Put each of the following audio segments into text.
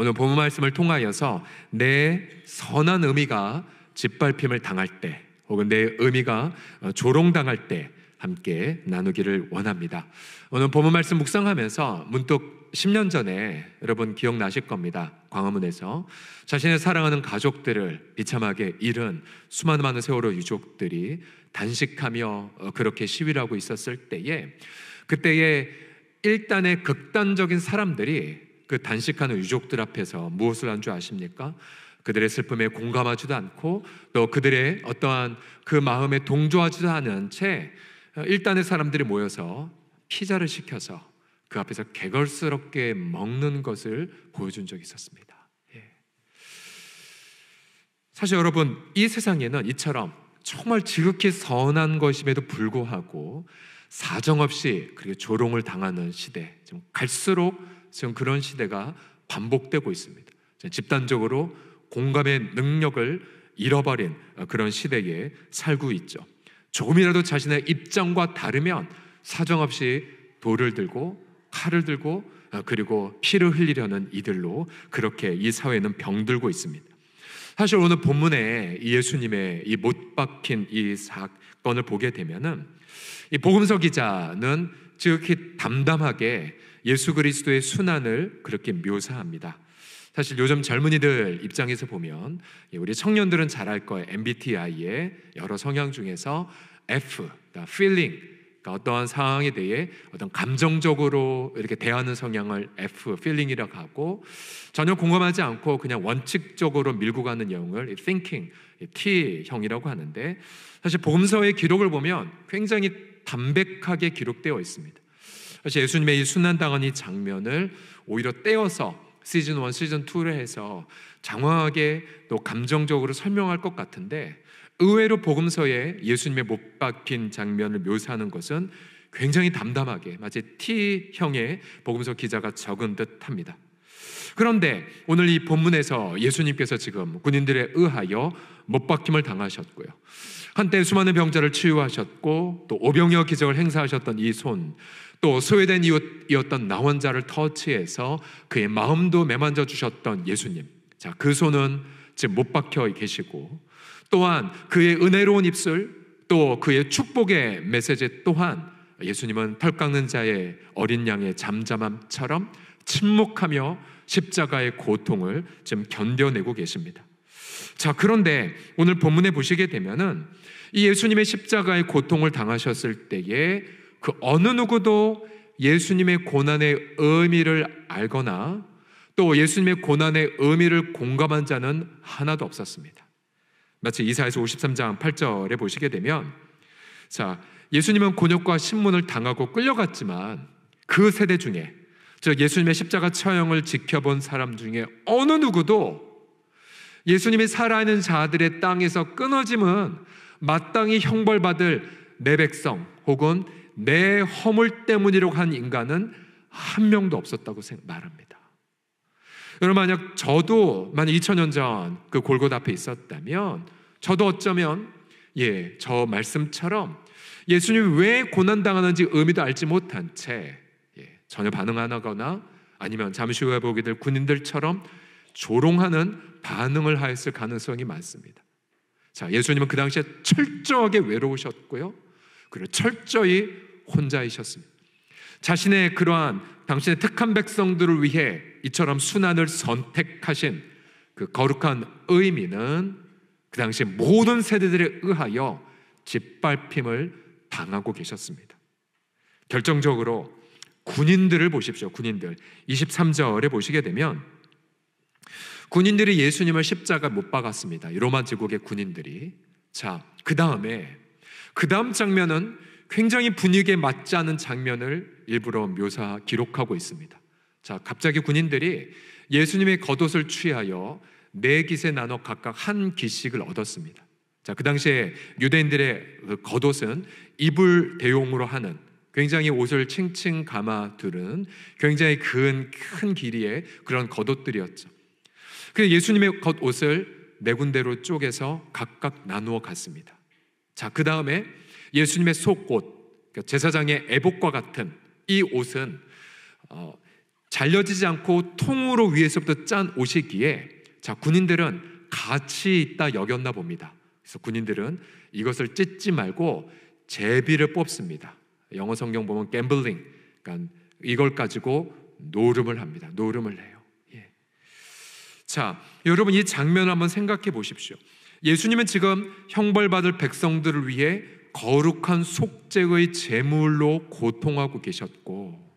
오늘 본문 말씀을 통하여서 내 선한 의미가 짓밟힘을 당할 때 혹은 내 의미가 어, 조롱당할 때 함께 나누기를 원합니다. 오늘 본 말씀 묵상하면서 문득 10년 전에 여러분 기억나실 겁니다. 광화문에서 자신의 사랑하는 가족들을 비참하게 잃은 수많은 많은 세월호 유족들이 단식하며 어, 그렇게 시위를 하고 있었을 때에 그때에 일단의 극단적인 사람들이 그 단식하는 유족들 앞에서 무엇을 한 줄 아십니까? 그들의 슬픔에 공감하지도 않고 또 그들의 어떠한 그 마음에 동조하지도 않은 채 일단의 사람들이 모여서 피자를 시켜서 그 앞에서 개걸스럽게 먹는 것을 보여준 적이 있었습니다. 예. 사실 여러분 이 세상에는 이처럼 정말 지극히 선한 것임에도 불구하고 사정없이 그렇게 조롱을 당하는 시대, 좀 갈수록 지금 그런 시대가 반복되고 있습니다. 집단적으로 공감의 능력을 잃어버린 그런 시대에 살고 있죠. 조금이라도 자신의 입장과 다르면 사정없이 돌을 들고 칼을 들고 아, 그리고 피를 흘리려는 이들로 그렇게 이 사회는 병들고 있습니다. 사실 오늘 본문에 예수님의 이 못 박힌 이 사건을 보게 되면은 이 복음서 기자는 지히 담담하게 예수 그리스도의 순환을 그렇게 묘사합니다. 사실 요즘 젊은이들 입장에서 보면 예, 우리 청년들은 잘알 거예요. MBTI의 여러 성향 중에서 F, 그러니까 feeling, 그러니까 어떠한 상황에 대해 어떤 감정적으로 이렇게 대하는 성향을 F, feeling이라고 하고 전혀 공감하지 않고 그냥 원칙적으로 밀고 가는 영을 thinking, T형이라고 하는데 사실 복음서의 기록을 보면 굉장히 담백하게 기록되어 있습니다. 사실 예수님의 이 순환 당하는 장면을 오히려 떼어서 시즌 1, 시즌 2를 해서 장황하게 또 감정적으로 설명할 것 같은데 의외로 복음서에 예수님의 못 박힌 장면을 묘사하는 것은 굉장히 담담하게 마치 T형의 복음서 기자가 적은 듯합니다. 그런데 오늘 이 본문에서 예수님께서 지금 군인들에 의하여 못 박힘을 당하셨고요. 한때 수많은 병자를 치유하셨고 또 오병여 기적을 행사하셨던 이 손, 또 소외된 이웃이었던 나 혼자를 터치해서 그의 마음도 매만져 주셨던 예수님. 자, 그 손은 지금 못 박혀 계시고 또한 그의 은혜로운 입술, 또 그의 축복의 메시지 또한 예수님은 털 깎는 자의 어린 양의 잠잠함처럼 침묵하며 십자가의 고통을 지금 견뎌내고 계십니다. 자, 그런데 오늘 본문에 보시게 되면은 이 예수님의 십자가의 고통을 당하셨을 때에 그 어느 누구도 예수님의 고난의 의미를 알거나 또 예수님의 고난의 의미를 공감한 자는 하나도 없었습니다. 마치 이사에서 53장 8절에 보시게 되면 자, 예수님은 곤욕과 신문을 당하고 끌려갔지만 그 세대 중에 즉 예수님의 십자가 처형을 지켜본 사람 중에 어느 누구도 예수님이 살아있는 자들의 땅에서 끊어짐은 마땅히 형벌받을 내 백성 혹은 내 허물 때문이라고 한 인간은 한 명도 없었다고 말합니다. 여러분 만약 저도 만약 2000년 전 그 골곶 앞에 있었다면 저도 어쩌면 예, 저 말씀처럼 예수님이 왜 고난 당하는지 의미도 알지 못한 채 전혀 반응하거나 안 아니면 잠시 후에 보게 될 군인들처럼 조롱하는 반응을 하였을 가능성이 많습니다. 자, 예수님은 그 당시에 철저하게 외로우셨고요. 그리고 철저히 혼자이셨습니다. 자신의 그러한 당신의 택한 백성들을 위해 이처럼 순환을 선택하신 그 거룩한 의미는 그 당시 모든 세대들에 의하여 짓밟힘을 당하고 계셨습니다. 결정적으로 군인들을 보십시오. 군인들. 23절에 보시게 되면 군인들이 예수님을 십자가 못 박았습니다. 로마 제국의 군인들이. 자, 그 다음에, 그 다음 장면은 굉장히 분위기에 맞지 않은 장면을 일부러 묘사, 기록하고 있습니다. 자, 갑자기 군인들이 예수님의 겉옷을 취하여 네 기세 나눠 각각 한기씩을 얻었습니다. 자, 그 당시에 유대인들의 그 겉옷은 이불 대용으로 하는 굉장히 옷을 칭칭 감아 두른 굉장히 큰, 큰 길이의 그런 겉옷들이었죠. 그 예수님의 겉옷을 네 군데로 쪼개서 각각 나누어 갔습니다. 자, 그 다음에 예수님의 속옷, 그러니까 제사장의 애복과 같은 이 옷은 어, 잘려지지 않고 통으로 위에서부터 짠 옷이기에 자, 군인들은 가치 있다 여겼나 봅니다. 그래서 군인들은 이것을 찢지 말고 제비를 뽑습니다. 영어 성경 보면 gambling, 그러니까 이걸 가지고 노름을 합니다. 노름을 해요. 예. 자, 여러분 이 장면을 한번 생각해 보십시오. 예수님은 지금 형벌받을 백성들을 위해 거룩한 속죄의 제물로 고통하고 계셨고,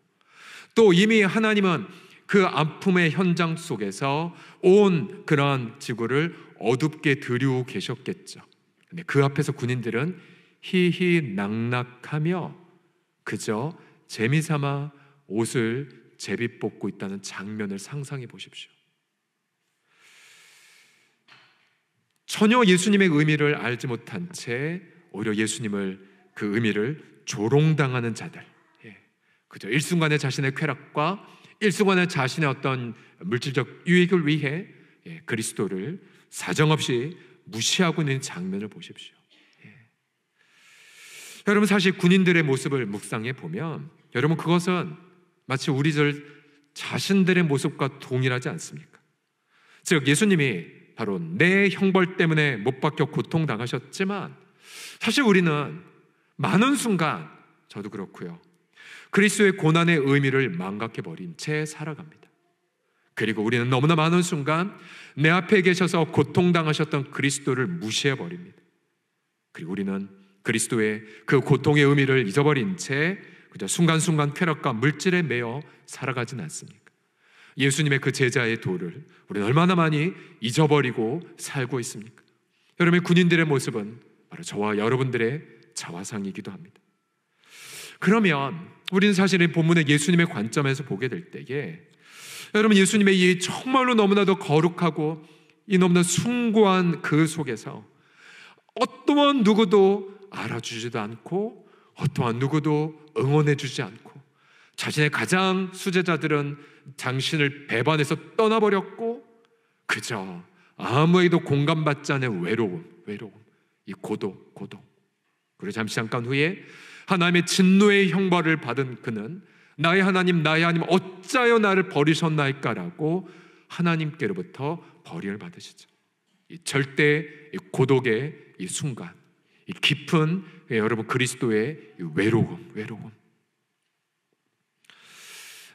또 이미 하나님은 그 아픔의 현장 속에서 온 그러한 지구를 어둡게 들이우 계셨겠죠. 근데 그 앞에서 군인들은 희희낙낙하며 그저 재미삼아 옷을 제비 뽑고 있다는 장면을 상상해 보십시오. 전혀 예수님의 의미를 알지 못한 채 오히려 예수님을 그 의미를 조롱당하는 자들, 예. 그저 일순간의 자신의 쾌락과 일순간의 자신의 어떤 물질적 유익을 위해 예. 그리스도를 사정없이 무시하고 있는 장면을 보십시오. 여러분 사실 군인들의 모습을 묵상해 보면 여러분 그것은 마치 우리들 자신들의 모습과 동일하지 않습니까? 즉 예수님이 바로 내 형벌 때문에 못 박혀 고통 당하셨지만 사실 우리는 많은 순간 저도 그렇고요. 그리스도의 고난의 의미를 망각해 버린 채 살아갑니다. 그리고 우리는 너무나 많은 순간 내 앞에 계셔서 고통당하셨던 그리스도를 무시해 버립니다. 그리고 우리는 그리스도의 그 고통의 의미를 잊어버린 채 그저 순간순간 쾌락과 물질에 매어 살아가진 않습니까? 예수님의 그 제자의 도를 우리는 얼마나 많이 잊어버리고 살고 있습니까? 여러분의 군인들의 모습은 바로 저와 여러분들의 자화상이기도 합니다. 그러면 우리는 사실은 본문의 예수님의 관점에서 보게 될 때에 여러분 예수님의 이 정말로 너무나도 거룩하고 이 너무나 숭고한 그 속에서 어떠한 누구도 알아주지도 않고 어떠한 누구도 응원해 주지 않고 자신의 가장 수제자들은 당신을 배반해서 떠나버렸고 그저 아무에도 공감받지 않은 외로움, 외로움, 이 고독, 고독. 그리고 잠시 잠깐 후에 하나님의 진노의 형벌을 받은 그는 나의 하나님, 나의 하나님, 어찌여 나를 버리셨나이까라고 하나님께로부터 버림을 받으시죠. 이 절대 고독의 이 순간. 깊은 예, 여러분 그리스도의 외로움, 외로움.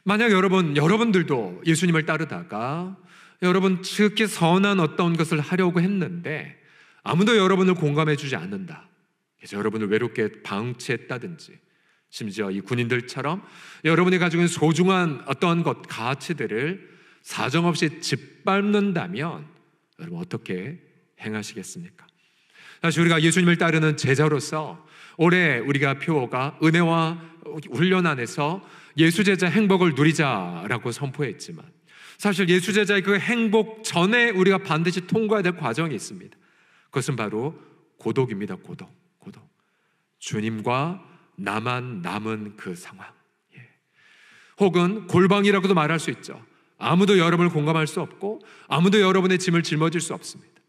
만약 여러분 여러분들도 예수님을 따르다가 여러분 특히 선한 어떤 것을 하려고 했는데 아무도 여러분을 공감해 주지 않는다. 그래서 여러분을 외롭게 방치했다든지 심지어 이 군인들처럼 여러분이 가지고 있는 소중한 어떤것 가치들을 사정없이 짓밟는다면 여러분 어떻게 행하시겠습니까? 사실 우리가 예수님을 따르는 제자로서 올해 우리가 표어가 은혜와 훈련 안에서 예수제자 행복을 누리자라고 선포했지만 사실 예수제자의 그 행복 전에 우리가 반드시 통과해야 될 과정이 있습니다. 그것은 바로 고독입니다. 고독, 고독. 주님과 나만 남은 그 상황. 예. 혹은 골방이라고도 말할 수 있죠. 아무도 여러분을 공감할 수 없고 아무도 여러분의 짐을 짊어질 수 없습니다.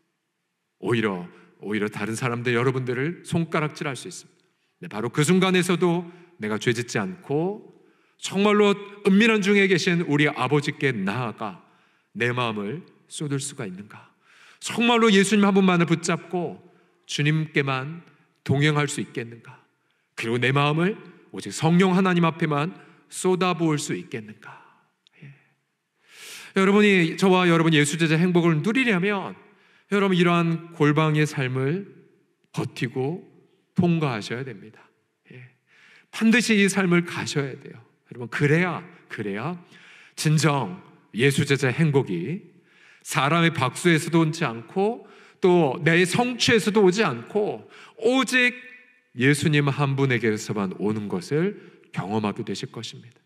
오히려 오히려 다른 사람들 여러분들을 손가락질 할수 있습니다. 네, 바로 그 순간에서도 내가 죄 짓지 않고 정말로 은밀한 중에 계신 우리 아버지께 나아가 내 마음을 쏟을 수가 있는가? 정말로 예수님 한 분만을 붙잡고 주님께만 동행할 수 있겠는가? 그리고 내 마음을 오직 성령 하나님 앞에만 쏟아부을 수 있겠는가? 예. 여러분이 저와 여러분 예수 제자 행복을 누리려면 여러분 이러한 골방의 삶을 버티고 통과하셔야 됩니다. 예. 반드시 이 삶을 가셔야 돼요. 여러분 그래야 그래야 진정 예수 제자 행복이 사람의 박수에서도 오지 않고 또 내 성취에서도 오지 않고 오직 예수님 한 분에게서만 오는 것을 경험하게 되실 것입니다.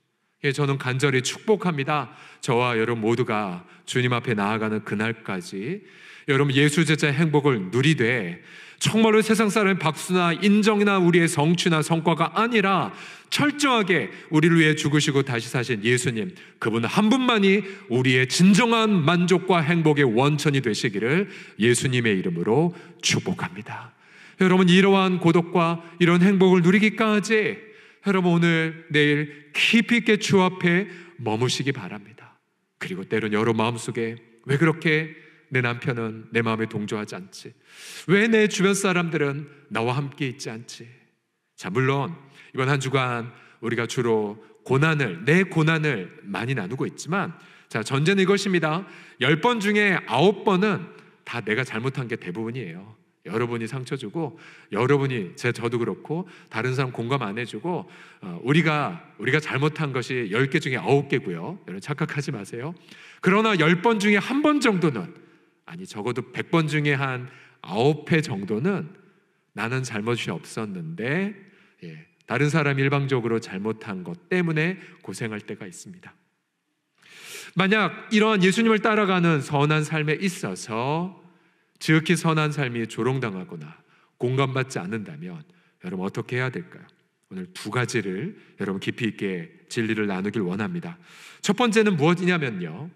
예, 저는 간절히 축복합니다. 저와 여러분 모두가 주님 앞에 나아가는 그날까지 여러분 예수 제자의 행복을 누리되 정말로 세상 사람의 박수나 인정이나 우리의 성취나 성과가 아니라 철저하게 우리를 위해 죽으시고 다시 사신 예수님 그분 한 분만이 우리의 진정한 만족과 행복의 원천이 되시기를 예수님의 이름으로 축복합니다. 여러분 이러한 고독과 이런 행복을 누리기까지 여러분 오늘 내일 깊이 있게 주 앞에 머무시기 바랍니다. 그리고 때론 여러 마음속에 왜 그렇게 내 남편은 내 마음에 동조하지 않지? 왜 내 주변 사람들은 나와 함께 있지 않지? 자, 물론 이번 한 주간 우리가 주로 고난을, 내 고난을 많이 나누고 있지만, 자, 전제는 이것입니다. 열 번 중에 아홉 번은 다 내가 잘못한 게 대부분이에요. 여러분이 상처 주고, 여러분이, 제, 저도 그렇고, 다른 사람 공감 안 해주고, 어, 우리가, 우리가 잘못한 것이 열 개 중에 아홉 개고요 여러분 착각하지 마세요. 그러나 열 번 중에 한 번 정도는 아니 적어도 100번 중에 한 9회 정도는 나는 잘못이 없었는데 예, 다른 사람 일방적으로 잘못한 것 때문에 고생할 때가 있습니다. 만약 이러한 예수님을 따라가는 선한 삶에 있어서 지극히 선한 삶이 조롱당하거나 공감받지 않는다면 여러분 어떻게 해야 될까요? 오늘 두 가지를 여러분 깊이 있게 진리를 나누길 원합니다. 첫 번째는 무엇이냐면요.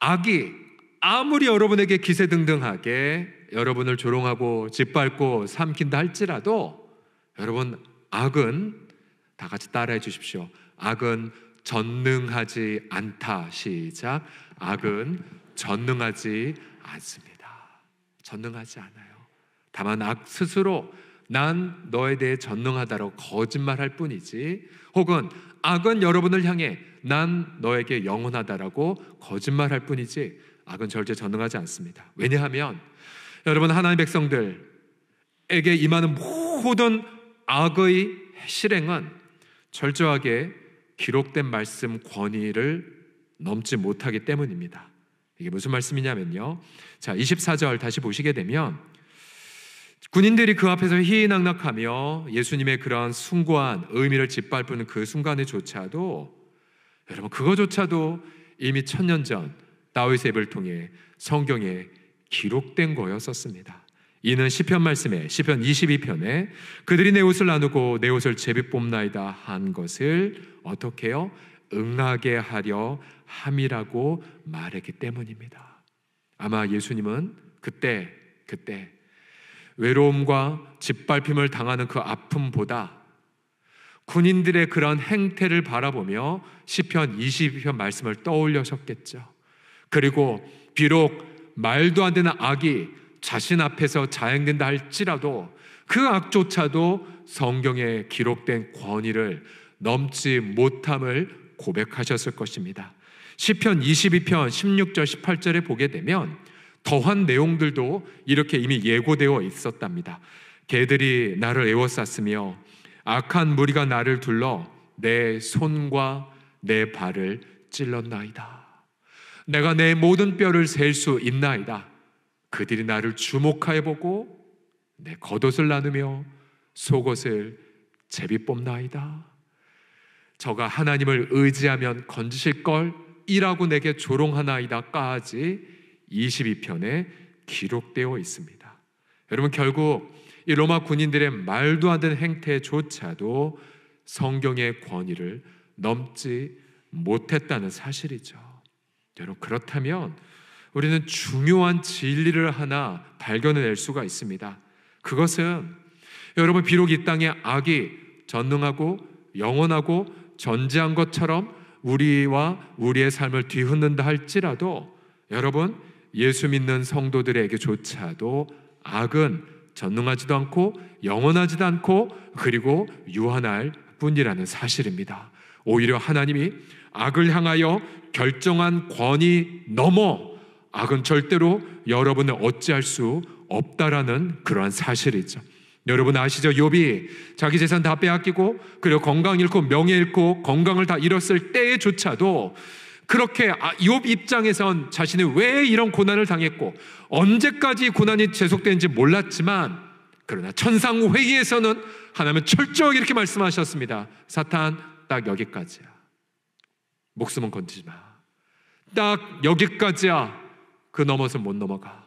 악이 아무리 여러분에게 기세등등하게 여러분을 조롱하고 짓밟고 삼킨다 할지라도 여러분 악은 다 같이 따라해 주십시오. 악은 전능하지 않다. 시작. 악은 전능하지 않습니다. 전능하지 않아요. 다만 악 스스로 난 너에 대해 전능하다로 거짓말할 뿐이지 혹은 악은 여러분을 향해 난 너에게 영원하다라고 거짓말할 뿐이지 악은 절대 전능하지 않습니다. 왜냐하면 여러분 하나님의 백성들에게 임하는 모든 악의 실행은 철저하게 기록된 말씀 권위를 넘지 못하기 때문입니다. 이게 무슨 말씀이냐면요. 자, 24절 다시 보시게 되면 군인들이 그 앞에서 희희낙낙하며 예수님의 그러한 숭고한 의미를 짓밟는 그 순간에조차도 여러분 그거조차도 이미 천년 전 다윗의 입을 통해 성경에 기록된 거였었습니다. 이는 시편 말씀에 시편 22편에 그들이 내 옷을 나누고 내 옷을 제비 뽑나이다 한 것을 어떻게요? 응하게 하려 함이라고 말했기 때문입니다. 아마 예수님은 그때 그때 외로움과 짓밟힘을 당하는 그 아픔보다 군인들의 그런 행태를 바라보며 시편 22편 말씀을 떠올려셨겠죠. 그리고 비록 말도 안 되는 악이 자신 앞에서 자행된다 할지라도 그 악조차도 성경에 기록된 권위를 넘지 못함을 고백하셨을 것입니다. 시편 22편 16절 18절에 보게 되면 더한 내용들도 이렇게 이미 예고되어 있었답니다. 개들이 나를 애워쌌으며 악한 무리가 나를 둘러 내 손과 내 발을 찔렀나이다. 내가 내 모든 뼈를 셀 수 있나이다. 그들이 나를 주목하여 보고 내 겉옷을 나누며 속옷을 제비 뽑나이다. 저가 하나님을 의지하면 건지실 걸 이라고 내게 조롱하나이다까지 22편에 기록되어 있습니다. 여러분 결국 이 로마 군인들의 말도 안 되는 행태조차도 성경의 권위를 넘지 못했다는 사실이죠. 여러분 그렇다면 우리는 중요한 진리를 하나 발견해낼 수가 있습니다. 그것은 여러분 비록 이 땅에 악이 전능하고 영원하고 전지한 것처럼 우리와 우리의 삶을 뒤흔든다 할지라도 여러분 예수 믿는 성도들에게조차도 악은 전능하지도 않고 영원하지도 않고 그리고 유한할 뿐이라는 사실입니다. 오히려 하나님이 악을 향하여 결정한 권이 넘어 악은 절대로 여러분을 어찌할 수 없다라는 그러한 사실이죠. 여러분 아시죠? 욥이 자기 재산 다 빼앗기고 그리고 건강 잃고 명예 잃고 건강을 다 잃었을 때조차도 그렇게 아, 욥 입장에선 자신이 왜 이런 고난을 당했고 언제까지 고난이 지속되는지 몰랐지만 그러나 천상 회의에서는 하나님은 철저하게 이렇게 말씀하셨습니다. 사탄 딱 여기까지야. 목숨은 건지지 마. 딱 여기까지야. 그 넘어서 못 넘어가.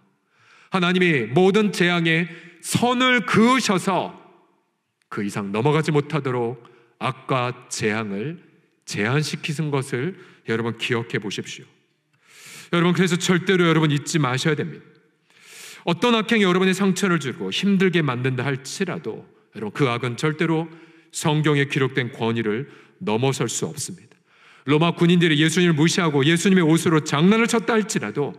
하나님이 모든 재앙에 선을 그으셔서 그 이상 넘어가지 못하도록 악과 재앙을 제한시키신 것을 여러분 기억해 보십시오. 여러분 그래서 절대로 여러분 잊지 마셔야 됩니다. 어떤 악행이 여러분의 상처를 주고 힘들게 만든다 할지라도 여러분 그 악은 절대로 성경에 기록된 권위를 넘어설 수 없습니다. 로마 군인들이 예수님을 무시하고 예수님의 옷으로 장난을 쳤다 할지라도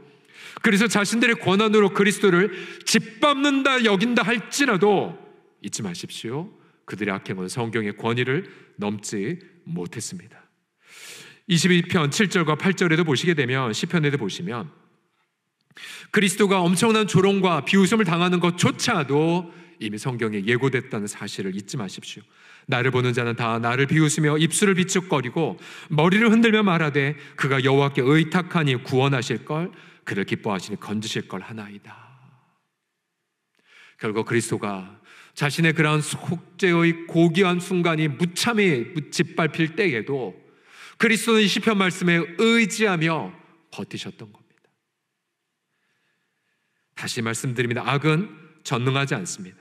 그래서 자신들의 권한으로 그리스도를 짓밟는다 여긴다 할지라도 잊지 마십시오. 그들의 악행은 성경의 권위를 넘지 못했습니다. 22편 7절과 8절에도 보시게 되면 시편에도 보시면 그리스도가 엄청난 조롱과 비웃음을 당하는 것조차도 이미 성경에 예고됐다는 사실을 잊지 마십시오. 나를 보는 자는 다 나를 비웃으며 입술을 비축거리고 머리를 흔들며 말하되 그가 여호와께 의탁하니 구원하실 걸 그를 기뻐하시니 건지실 걸 하나이다. 결국 그리스도가 자신의 그러한 속죄의 고귀한 순간이 무참히 짓밟힐 때에도 그리스도는 시편 말씀에 의지하며 버티셨던 겁니다. 다시 말씀드립니다. 악은 전능하지 않습니다.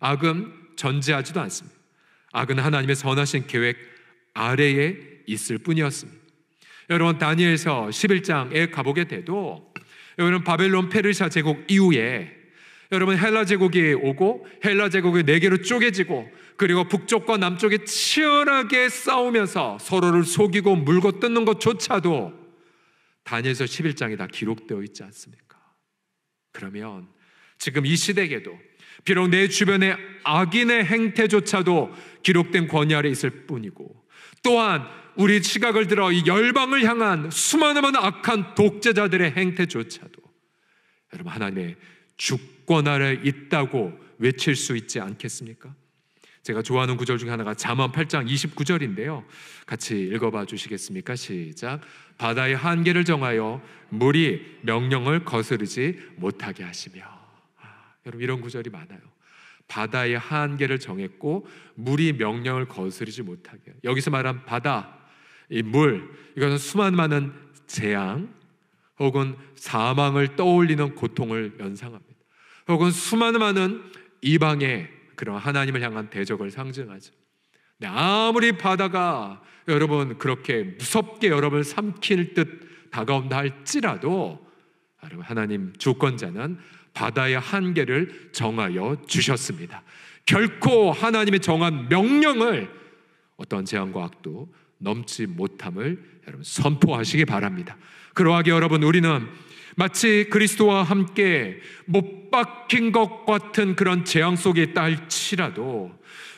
악은 전제하지도 않습니다. 악은 하나님의 선하신 계획 아래에 있을 뿐이었습니다. 여러분 다니엘서 11장에 가보게 돼도 여러분 바벨론 페르시아 제국 이후에 여러분 헬라 제국이 오고 헬라 제국이 네 개로 쪼개지고 그리고 북쪽과 남쪽이 치열하게 싸우면서 서로를 속이고 물고 뜯는 것조차도 다니엘서 11장에 다 기록되어 있지 않습니까? 그러면 지금 이 시대에도 비록 내 주변의 악인의 행태조차도 기록된 권위 아래 있을 뿐이고 또한 우리 시각을 들어 이 열방을 향한 수많은 악한 독재자들의 행태조차도 여러분 하나님의 죽 주권 아래 있다고 외칠 수 있지 않겠습니까? 제가 좋아하는 구절 중에 하나가 잠언 8장 29절인데요. 같이 읽어봐 주시겠습니까? 시작. 바다의 한계를 정하여 물이 명령을 거스르지 못하게 하시며. 아, 여러분 이런 구절이 많아요. 바다의 한계를 정했고 물이 명령을 거스르지 못하게. 여기서 말한 바다, 이 물, 이것은 수많 많은 재앙 혹은 사망을 떠올리는 고통을 연상합니다. 혹은 수많은 많은 이방의 그런 하나님을 향한 대적을 상징하죠. 네, 아무리 바다가 여러분 그렇게 무섭게 여러분을 삼킬 듯 다가온다 할지라도 여러분 하나님 주권자는 바다의 한계를 정하여 주셨습니다. 결코 하나님의 정한 명령을 어떤 재앙과 악도 넘지 못함을 여러분 선포하시기 바랍니다. 그러하게 여러분 우리는 마치 그리스도와 함께 못 박힌 것 같은 그런 재앙 속에 있다 할지라도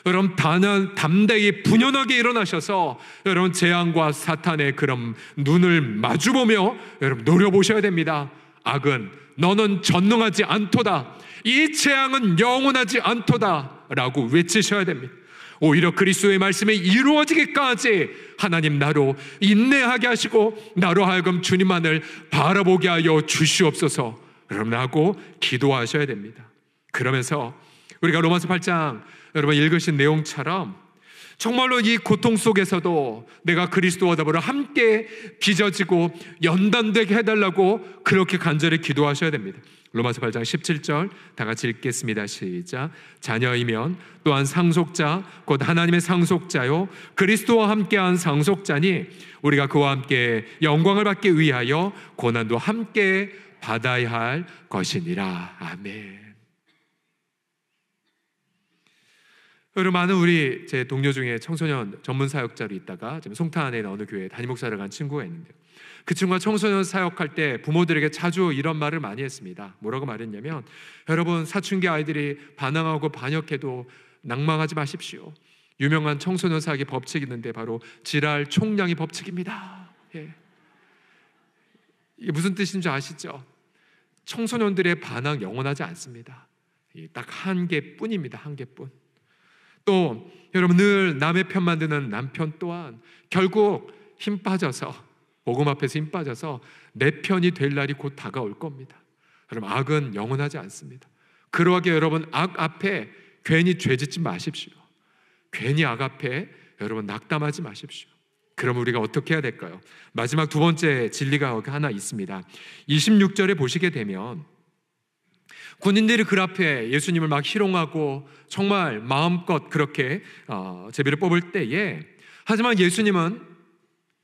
여러분 단은 담대히 분연하게 일어나셔서 여러분 재앙과 사탄의 그런 눈을 마주보며 여러분 노려보셔야 됩니다. 악은 너는 전능하지 않도다. 이 재앙은 영원하지 않도다라고 외치셔야 됩니다. 오히려 그리스도의 말씀이 이루어지기까지 하나님 나로 인내하게 하시고 나로 하여금 주님만을 바라보게 하여 주시옵소서. 여러분하고 기도하셔야 됩니다. 그러면서 우리가 로마서 8장 여러분 읽으신 내용처럼 정말로 이 고통 속에서도 내가 그리스도와 더불어 함께 빚어지고 연단되게 해달라고 그렇게 간절히 기도하셔야 됩니다. 로마서 8장 17절 다 같이 읽겠습니다. 시작. 자녀이면 또한 상속자, 곧 하나님의 상속자요. 그리스도와 함께한 상속자니 우리가 그와 함께 영광을 받기 위하여 고난도 함께 받아야 할 것이니라. 아멘. 여러분 많은 우리 제 동료 중에 청소년 전문 사역자로 있다가 지금 송탄에 어느 교회 담임 목사를 간 친구가 있는데요. 그 친구가 청소년 사역할 때 부모들에게 자주 이런 말을 많이 했습니다. 뭐라고 말했냐면 여러분 사춘기 아이들이 반항하고 반역해도 낭망하지 마십시오. 유명한 청소년 사역의 법칙이 있는데 바로 지랄 총량의 법칙입니다. 예. 이게 무슨 뜻인지 아시죠? 청소년들의 반항 영원하지 않습니다. 딱 한 개뿐입니다. 한 개뿐. 또 여러분 늘 남의 편 만드는 남편 또한 결국 힘 빠져서 복음 앞에서 힘 빠져서 내 편이 될 날이 곧 다가올 겁니다. 여러분 악은 영원하지 않습니다. 그러하게 여러분 악 앞에 괜히 죄짓지 마십시오. 괜히 악 앞에 여러분 낙담하지 마십시오. 그럼 우리가 어떻게 해야 될까요? 마지막 두 번째 진리가 하나 있습니다. 26절에 보시게 되면 군인들이 그 앞에 예수님을 막 희롱하고 정말 마음껏 그렇게 어, 제비를 뽑을 때에 하지만 예수님은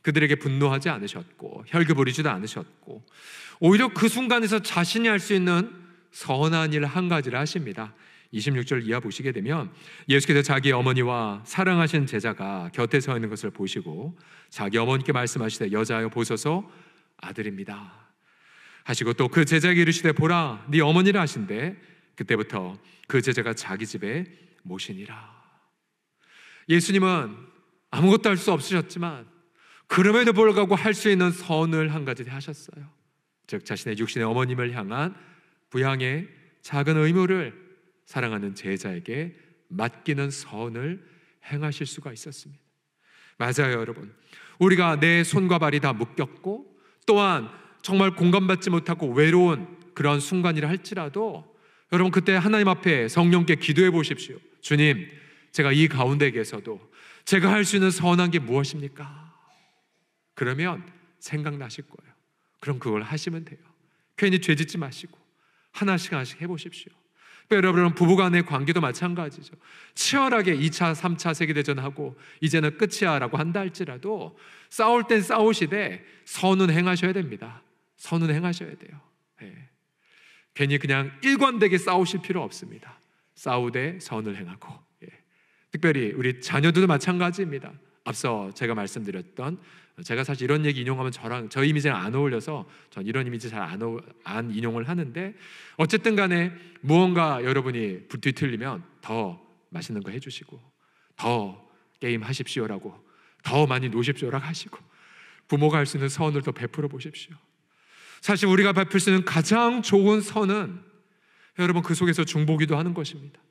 그들에게 분노하지 않으셨고 혈기 부리지도 않으셨고 오히려 그 순간에서 자신이 할 수 있는 선한 일 한 가지를 하십니다. 26절 이하 보시게 되면 예수께서 자기 어머니와 사랑하신 제자가 곁에 서 있는 것을 보시고 자기 어머니께 말씀하시되 여자여 보소서 아들입니다. 하시고 또 그 제자에게 이르시되 보라 네 어머니라 하신데 그때부터 그 제자가 자기 집에 모시니라. 예수님은 아무것도 할 수 없으셨지만 그럼에도 불구하고 할 수 있는 선을 한 가지 하셨어요. 즉 자신의 육신의 어머님을 향한 부양의 작은 의무를 사랑하는 제자에게 맡기는 선을 행하실 수가 있었습니다. 맞아요, 여러분. 우리가 내 손과 발이 다 묶였고 또한 정말 공감받지 못하고 외로운 그런 순간이라 할지라도 여러분 그때 하나님 앞에 성령께 기도해 보십시오. 주님, 제가 이 가운데에서도 제가 할 수 있는 선한 게 무엇입니까? 그러면 생각나실 거예요. 그럼 그걸 하시면 돼요. 괜히 죄 짓지 마시고 하나씩 하나씩 해 보십시오. 여러분 부부간의 관계도 마찬가지죠. 치열하게 2차, 3차 세계대전하고 이제는 끝이야라고 한다 할지라도 싸울 땐 싸우시되 선은 행하셔야 됩니다. 선을 행하셔야 돼요. 예. 괜히 그냥 일관되게 싸우실 필요 없습니다. 싸우되 선을 행하고 예. 특별히 우리 자녀들도 마찬가지입니다. 앞서 제가 말씀드렸던 제가 사실 이런 얘기 인용하면 저랑 저 이미지랑 안 어울려서 전 이런 이미지 잘 안 안 인용을 하는데 어쨌든 간에 무언가 여러분이 뒤틀리면 더 맛있는 거 해주시고 더 게임 하십시오라고 더 많이 노십시오라고 하시고 부모가 할 수 있는 서을더 베풀어 보십시오. 사실 우리가 밟을 수 있는 가장 좋은 선은 여러분 그 속에서 중보기도 하는 것입니다.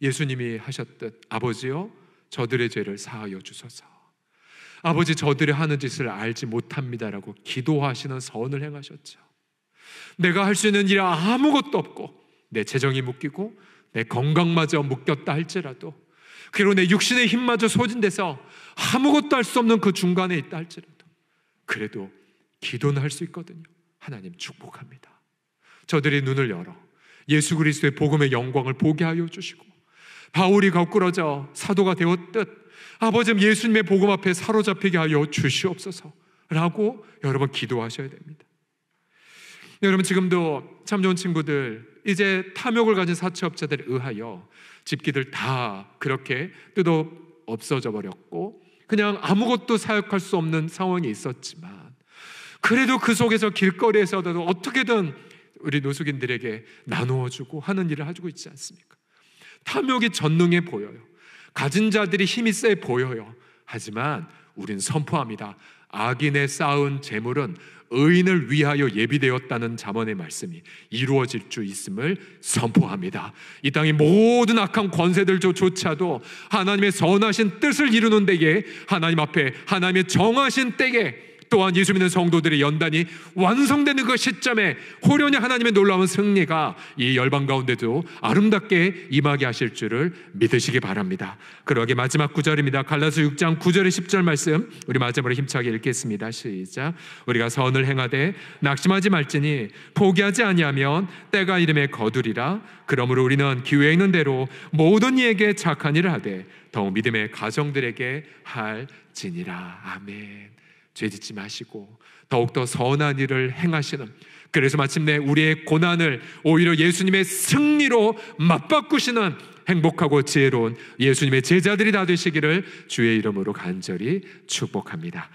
예수님이 하셨듯 아버지요 저들의 죄를 사하여 주소서. 아버지 저들이 하는 짓을 알지 못합니다라고 기도하시는 선을 행하셨죠. 내가 할 수 있는 일이 아무것도 없고 내 재정이 묶이고 내 건강마저 묶였다 할지라도 그리고 내 육신의 힘마저 소진돼서 아무것도 할 수 없는 그 중간에 있다 할지라도 그래도 기도는 할 수 있거든요. 하나님 축복합니다. 저들이 눈을 열어 예수 그리스도의 복음의 영광을 보게 하여 주시고 바울이 거꾸러져 사도가 되었듯 아버지 예수님의 복음 앞에 사로잡히게 하여 주시옵소서라고 여러분 기도하셔야 됩니다. 여러분 지금도 참 좋은 친구들 이제 탐욕을 가진 사채업자들에 의하여 집기들 다 그렇게 뜯어 없어져 버렸고 그냥 아무것도 사역할 수 없는 상황이 있었지만 그래도 그 속에서 길거리에서도 어떻게든 우리 노숙인들에게 나누어주고 하는 일을 하고 있지 않습니까? 탐욕이 전능해 보여요. 가진 자들이 힘이 세 보여요. 하지만 우린 선포합니다. 악인의 쌓은 재물은 의인을 위하여 예비되었다는 잠언의 말씀이 이루어질 줄 있음을 선포합니다. 이 땅의 모든 악한 권세들조차도 하나님의 선하신 뜻을 이루는 데에 하나님 앞에 하나님의 정하신 때에 또한 예수 믿는 성도들의 연단이 완성되는 그 시점에 호련히 하나님의 놀라운 승리가 이 열방 가운데도 아름답게 임하게 하실 줄을 믿으시기 바랍니다. 그러게 마지막 구절입니다. 갈라서 6장 9절의 10절 말씀 우리 마지막으로 힘차게 읽겠습니다. 시작. 우리가 선을 행하되 낙심하지 말지니 포기하지 아니하면 때가 이름에 거두리라. 그러므로 우리는 기회 있는 대로 모든 이에게 착한 일을 하되 더욱 믿음의 가정들에게 할지니라. 아멘. 죄 짓지 마시고 더욱더 선한 일을 행하시는 그래서 마침내 우리의 고난을 오히려 예수님의 승리로 맞바꾸시는 행복하고 지혜로운 예수님의 제자들이 다 되시기를 주의 이름으로 간절히 축복합니다.